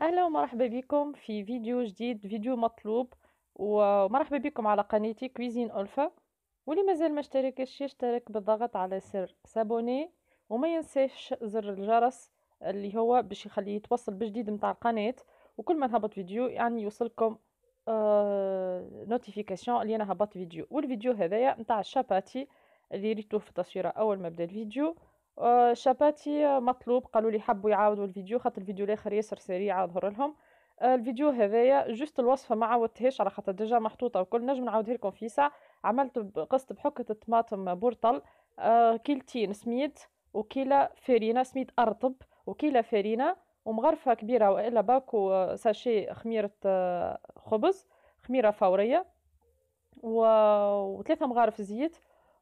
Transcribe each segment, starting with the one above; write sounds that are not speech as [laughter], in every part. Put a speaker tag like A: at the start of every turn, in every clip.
A: اهلا ومرحبا بكم في فيديو جديد فيديو مطلوب ومرحبا بكم على قناتي كويزين الفا واللي مازال ما اشتركش يشترك بالضغط على سر سابوني وما ينساش زر الجرس اللي هو باش يخليه يتوصل بالجديد متاع القناه وكل ما نهبط فيديو يعني يوصلكم آه نوتيفيكاسيون اللي انا هبطت فيديو والفيديو هذايا متاع الشاباتي اللي ريتوه في التصويره اول ما بدا الفيديو آه، شاباتي آه، مطلوب قالوا لي حبوا يعاودوا الفيديو خاطر الفيديو الاخر ياسر سريع اظهر لهم آه، الفيديو هذايا جوست الوصفه ما عاودتهاش على خاطر ديجا محطوطه وكل نجم نعاودها لكم في ساعه عملت قصت بحكه الطماطم بورطل كيلتين سميد وكيلا فارينه سميد ارطب وكيلا فارينه ومغرفه كبيره والا باكو ساشي خميره خبز خميره فوريه و... وثلاثه مغارف زيت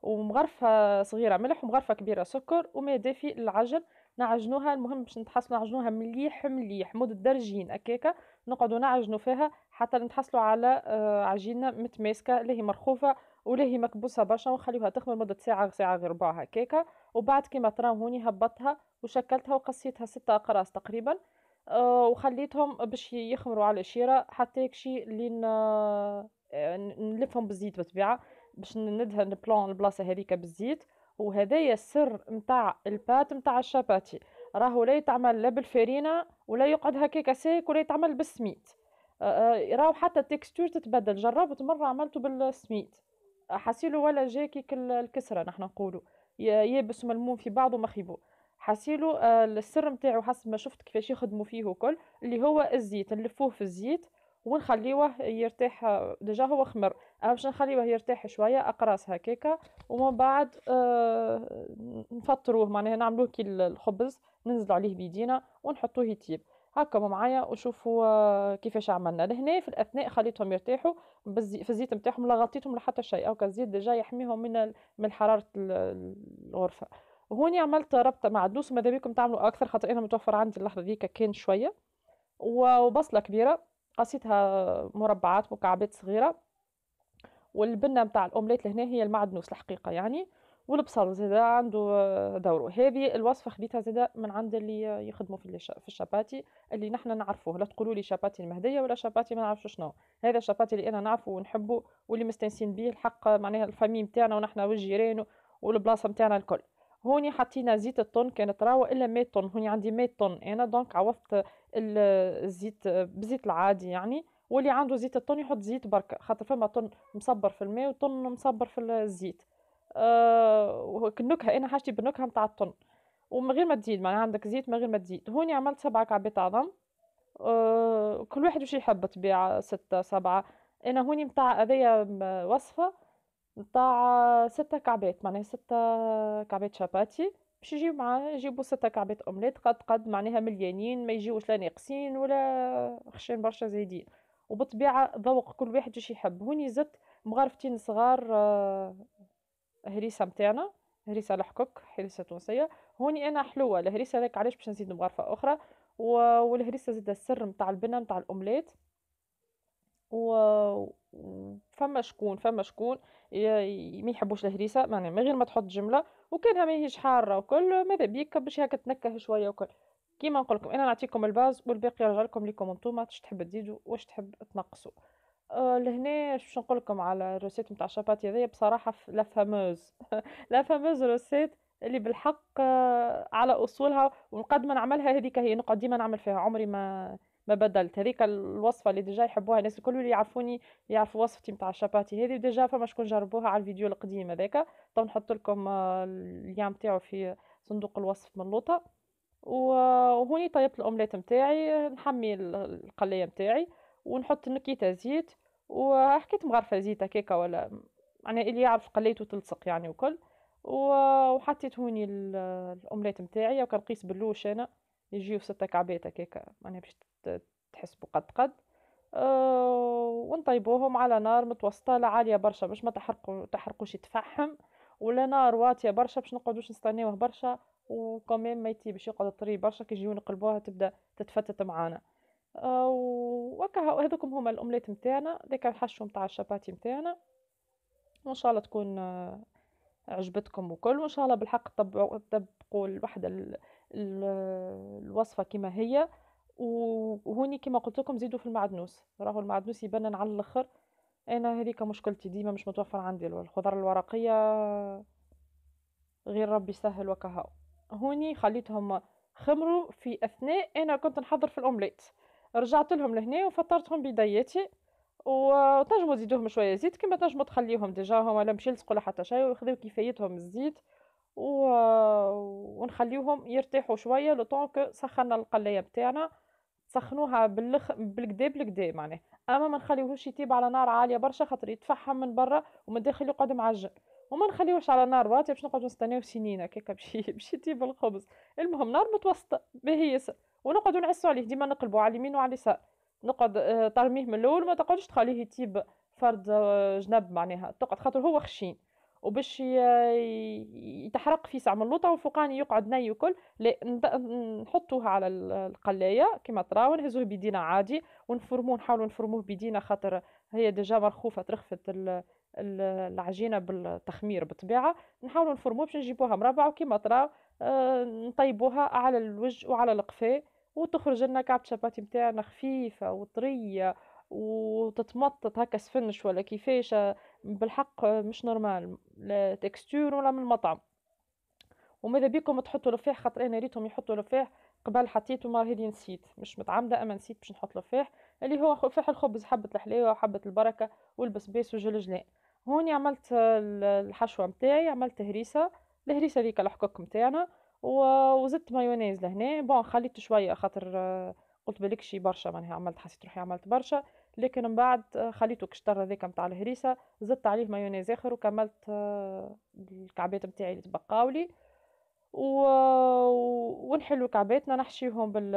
A: ومغرفه صغيره ملح ومغرفه كبيره سكر وما دافي للعجن نعجنوها المهم باش نتحصلوا نعجنوها مليح مليح مدة درجين هكاكا نقعدوا نعجنوا فيها حتى نتحصلوا على آه، عجينه متماسكه اللي هي مرخوفه ولا هي مكبوسه برشا ونخليوها تخمر مده ساعه ساعه غير ربع هكاكا وبعد كيما تراو هوني هبطتها وشكلتها وقصيتها ستة اقراص تقريبا آه، وخليتهم باش يخمروا على الشيره حتى يكشي لين آه، نلفهم بالزيت بالطبيعه باش ندهن بلون البلاصه هذيك بالزيت وهذايا السر نتاع البات نتاع الشاباتي راهو لا يتعمل لا بالفرينه ولا يقعد هكاك سايك ولا يتعمل بالسميد راهو حتى التكستور تتبدل جربت مره عملته بالسميد حسيلو ولا جاكي كيك الكسره نحن نقولوا يابس ملموم في بعضه مخيبو حسيلو السر نتاعو حسب ما شفت كيفاش يخدموا فيه وكل اللي هو الزيت نلفوه في الزيت ونخليوه يرتاح ديجا هو خمر انا باش نخليوه يرتاح شويه اقراص هكاكا ومن بعد آه نفطروه معناها نعملوه كي الخبز ننزل عليه بيدينا ونحطوه يطيب هكا معايا وشوفوا آه، كيفاش عملنا لهنا في الاثناء خليتهم يرتاحوا في الزيت نتاعهم لا غطيتهم لحتى شيء او الزيت ديجا يحميهم من من حراره الغرفه هوني عملت ربطه مع الدوس وماذا بيكم تعملوا اكثر خاطر انا متوفر عندي اللحظه ذيك كان شويه وبصله كبيره قصيتها مربعات مكعبات صغيره والبنه نتاع الاومليت لهنا هي المعدنوس الحقيقه يعني والبصل زادا عنده دوره هذه الوصفه خديتها زادا من عند اللي يخدموا في في الشباتي اللي نحنا نعرفوه لا تقولوا لي شباتي المهديه ولا شباتي ما نعرفش شنو هذا الشباتي اللي انا نعرفه ونحبه واللي مستنسين به الحق معناها الفامي نتاعنا ونحنا والجيران والبلاصه نتاعنا الكل هوني حطينا زيت الطن كانت راهو الا 100 طن هوني عندي 100 طن انا دونك عوضت الزيت بزيت العادي يعني واللي عنده زيت الطن يحط زيت برك خاطر فما طن مصبر في الماء وطن مصبر في الزيت آه النكهه انا حاجتي بالنكهه نتاع الطن ومن غير ما تزيد معناها عندك زيت من غير ما تزيد هوني عملت سبعة كعبات عظم آه كل واحد وش يحب تبيع ستة سبعة انا هوني متاع هذايا وصفة متاع ستة كعبات معناها ستة كعبات شاباتي باش يجيو مع يجيبوا ستة كعبات اومليت قد قد معناها مليانين ما يجيوش لا ناقصين ولا خشين برشا زايدين وبالطبيعه ذوق كل واحد واش يحب هوني زدت مغرفتين صغار آه، هريسه متاعنا هريسه الحكك هريسه تونسيه هوني انا حلوه الهريسه راك علاش باش نزيد مغرفه اخرى والهريسه زاد السر نتاع البنه نتاع الاومليت و فما شكون فما شكون ما يحبوش الهريسه معناها من غير ما تحط جمله وكانها ماهيش حاره وكل ماذا بيك باش هكا تنكه شويه وكل كيما نقول لكم انا نعطيكم الباز والباقي يرجع لكم ليكم نتوما واش تحب تزيدوا واش تحب تنقصوا أه لهنا باش نقول لكم على الروسيت نتاع الشاباتي هذيا بصراحه لا فاموز [laughs] لا فاموز روسيت اللي بالحق آه، على اصولها ونقد ما نعملها هذيك هي نقعد ديما نعمل فيها عمري ما ما بدلت هذيك الوصفه اللي ديجا يحبوها الناس الكل اللي يعرفوني يعرفوا وصفتي نتاع الشاباتي هذه ديجا فما شكون جربوها على الفيديو القديم هذاك تو نحط لكم آه، اليام نتاعو في صندوق الوصف من لوطا وهوني طيبت الاومليت نتاعي نحمي القليه نتاعي ونحط نكيته زيت وحكيت مغرفه زيت هكاكا ولا انا اللي يعرف قليته تلصق يعني وكل وحطيت هوني الاومليت نتاعي وكنقيس باللوش انا يجيو ستة كعبات هيك معناها باش تحسبوا قد قد أه ونطيبوهم على نار متوسطة لا عالية برشا باش ما تحرقوا تحرقوش يتفحم ولا نار واطية برشا باش نقعدوش نستناوه برشا وكمان ما باش يقعد طري برشا كي يجيو نقلبوها تبدا تتفتت معانا أه هذوكم هما الأملات نتاعنا ذاك الحشو نتاع الشباتي نتاعنا وان شاء الله تكون آه، عجبتكم وكل وان شاء الله بالحق تطبقوا الوحده الوصفه كما هي وهوني كما قلت لكم زيدوا في المعدنوس راهو المعدنوس يبان على الاخر انا هذيك مشكلتي ديما مش متوفر عندي الخضر الورقيه غير ربي يسهل وكها هوني خليتهم خمروا في اثناء انا كنت نحضر في الاومليت رجعت لهم لهنا وفطرتهم بدايتي وتنجموا تزيدوهم شويه زيت كما تنجموا تخليهم ديجا هما لا مش لا حتى شيء وخذوا كفايتهم الزيت و... ونخليوهم يرتاحوا شويه لو طونك سخنا القلايه بتاعنا سخنوها باللخ بالكدا بالكدا معناه اما ما نخليوهوش يطيب على نار عاليه برشا خاطر يتفحم من برا ومن الداخل يقعد معجن وما نخليوش على نار واطيه باش نقعدو نستناو سنين هكاك باش [laughs] باش يطيب الخبز المهم نار متوسطه باهي ياسر ونقعدو نعسو عليه ديما نقلبو على اليمين وعلى اليسار نقعد آه، ترميه من الاول ما تقعدش تخليه يطيب فرد آه، جنب معناها تقعد خاطر هو خشين وباش يتحرق في سعم من اللوطه والفوقاني يقعد ني وكل نحطوها على القلايه كما تراو نهزوه بيدينا عادي ونفرموه نحاولوا نفرموه بيدينا خاطر هي ديجا مرخوفه ترخفت العجينه بالتخمير بالطبيعه نحاولوا نفرموه باش نجيبوها مربعه وكما تراو آه، نطيبوها على الوجه وعلى القفاه وتخرج لنا كعب شباتي نتاعنا خفيفه وطريه وتتمطط هكا سفنش ولا كيفاش بالحق مش نورمال لا تكستور ولا من المطعم وماذا بيكم تحطوا لفاح خاطر انا ريتهم يحطوا لفاح قبل حطيته ما هذه نسيت مش متعمده اما نسيت باش نحط لفاح اللي هو فاح الخبز حبه الحلاوه وحبه البركه والبسباس وجلجلان هوني عملت الحشوه متاعي عملت هريسه الهريسه ذيك الحكوك متاعنا وزدت مايونيز لهنا بون خليت شويه خاطر قلت بالك شي برشا معناها عملت حسيت روحي عملت برشا لكن من بعد آه، خليته كشطر هذاك نتاع الهريسه زدت عليه مايونيز اخر وكملت آه، الكعبات نتاعي اللي تبقاولي و... ونحلو كعباتنا نحشيهم بال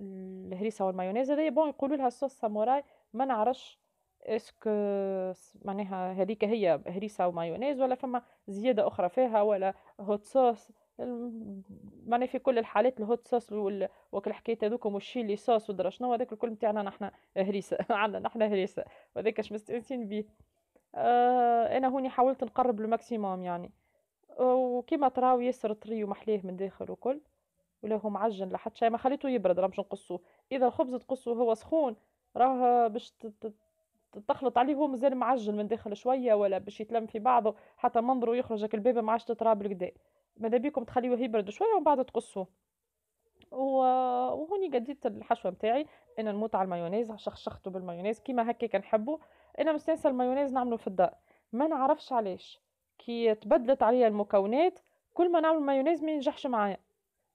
A: الهريسه والمايونيز هذايا بون يقولوا لها صوص ساموراي ما نعرفش اسكو معناها هذيك هي هريسه ومايونيز ولا فما زياده اخرى فيها ولا هوت صوص معناها في كل الحالات الهوت صوص وكل حكايه هذوكم والشيلي صوص ودرا شنو هذاك الكل نتاعنا نحنا هريسه [laughs] عندنا نحنا هريسه وهذاك اش مستانسين بيه آه انا هوني حاولت نقرب الماكسيموم يعني وكيما تراو ياسر طري ومحليه من داخل وكل ولا هو معجن لحد شيء ما خليته يبرد راه باش نقصوه اذا الخبز تقصوه هو سخون راه باش تخلط عليه هو مازال معجن من داخل شويه ولا باش يتلم في بعضه حتى منظره يخرج البيبه ما عادش تتراب الكدا ماذا بيكم تخليوه يبرد شويه ومن بعد تقصوه وهوني قديت الحشوه نتاعي انا نموت على المايونيز شخشخته بالمايونيز كيما هكا كنحبه انا مستانسه المايونيز نعمله في الدار ما نعرفش علاش كي تبدلت عليا المكونات كل ما نعمل مايونيز ما ينجحش معايا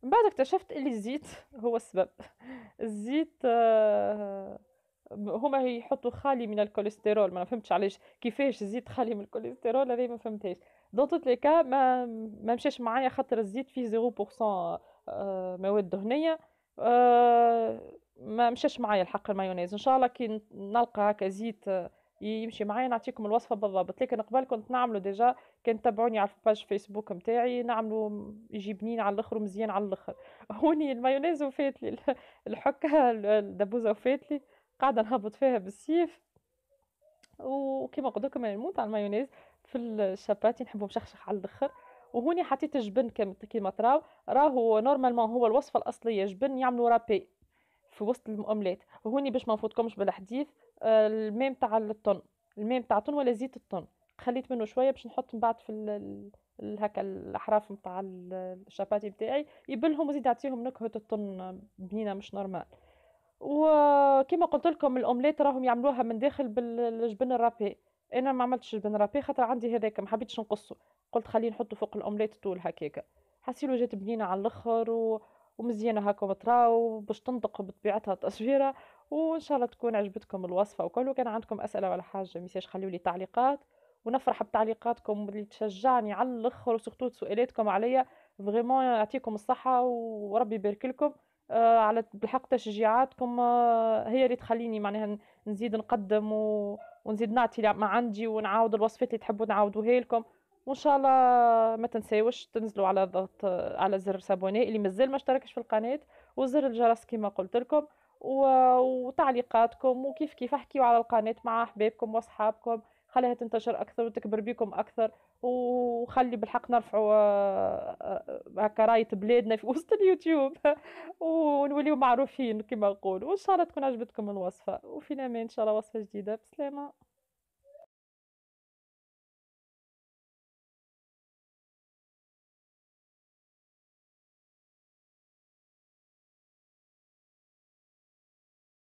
A: من بعد اكتشفت اللي الزيت هو السبب [laughs] الزيت آه هما يحطوا خالي من الكوليسترول ما فهمتش علاش كيفاش الزيت خالي من الكوليسترول هذه ما فهمتهاش دون توت لي كا ما ما مشاش معايا خاطر الزيت فيه 0% مواد دهنيه ما مشاش معايا الحق المايونيز ان شاء الله كي نلقى هكا زيت يمشي معايا نعطيكم الوصفه بالضبط لكن قبل كنت نعمله ديجا كان تبعوني على الباج فيسبوك نتاعي نعمله يجي بنين على الاخر ومزيان على الاخر هوني المايونيز وفاتلي الحكه الدبوزه وفاتلي قاعده نهبط فيها بالسيف وكما قلت لكم نموت على المايونيز في الشباتي نحبو مشخشخ على الاخر وهوني حطيت الجبن كيما تراو راهو نورمالمون هو الوصفه الاصليه جبن يعملوا رابي في وسط الاومليت وهوني باش ما نفوتكمش بالحديث آه، الماء تاع الطن الماء تاع الطن ولا زيت الطن خليت منه شويه باش نحط من بعد في هكا الاحراف نتاع الشاباتي بتاعي يبلهم وزيد يعطيهم نكهه الطن بنينه مش نورمال وكما قلت لكم الاومليت راهم يعملوها من داخل بالجبن الرابي أنا ما عملتش البنرابي خاطر عندي هذاك ما حبيتش نقصه قلت خليه نحطه فوق الأومليت طول هكاكا حسيلو جات بنينة على الآخر و... ومزيانة هكا مطراو باش تنطق بطبيعتها التصويرة وإن شاء الله تكون عجبتكم الوصفة وكل وكان عندكم أسئلة ولا حاجة ميساش خليوا لي تعليقات ونفرح بتعليقاتكم اللي تشجعني على الاخر وسورتو سؤالاتكم عليا فريمون يعطيكم الصحه وربي يبارك لكم آه، على بالحق تشجيعاتكم آه، هي اللي تخليني معناها نزيد نقدم و... ونزيد نعطي ما عندي ونعاود الوصفات اللي تحبوا نعاودوها لكم وان شاء الله ما تنساوش تنزلوا على ضغط على زر سابوني اللي مازال ما اشتركش في القناه وزر الجرس كما قلت لكم و... وتعليقاتكم وكيف كيف احكيوا على القناه مع احبابكم واصحابكم خليها تنتشر اكثر وتكبر بيكم اكثر وخلي بالحق نرفعوا آه، آه، هكا رايه بلادنا في وسط اليوتيوب [laughs] ونوليو معروفين كما نقول وان شاء الله تكون عجبتكم الوصفه وفينا الامان ان شاء الله وصفه جديده بسلامه